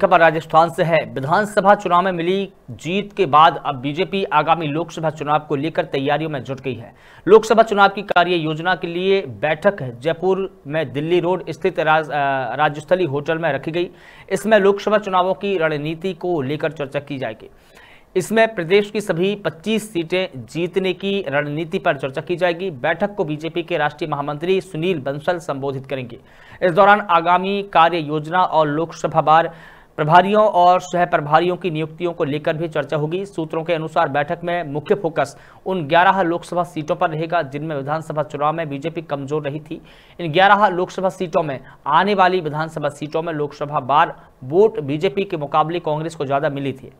खबर राजस्थान से है विधानसभा चुनाव में मिली जीत के बाद अब बीजेपी आगामी लोकसभा चुनाव को लेकर तैयारियों में जुट गई है लोकसभा चुनाव की कार्य योजना के लिए बैठक जयपुर में दिल्ली रोड स्थित राज, राज्यस्थली होटल में रखी गई इसमें लोकसभा चुनावों की रणनीति को लेकर चर्चा की जाएगी इसमें प्रदेश की सभी 25 सीटें जीतने की रणनीति पर चर्चा की जाएगी बैठक को बीजेपी के राष्ट्रीय महामंत्री सुनील बंसल संबोधित करेंगे इस दौरान आगामी कार्य योजना और लोकसभा बार प्रभारियों और सह प्रभारियों की नियुक्तियों को लेकर भी चर्चा होगी सूत्रों के अनुसार बैठक में मुख्य फोकस उन 11 लोकसभा सीटों पर रहेगा जिनमें विधानसभा चुनाव में बीजेपी कमजोर रही थी इन 11 लोकसभा सीटों में आने वाली विधानसभा सीटों में लोकसभा बार वोट बीजेपी के मुकाबले कांग्रेस को ज़्यादा मिली थी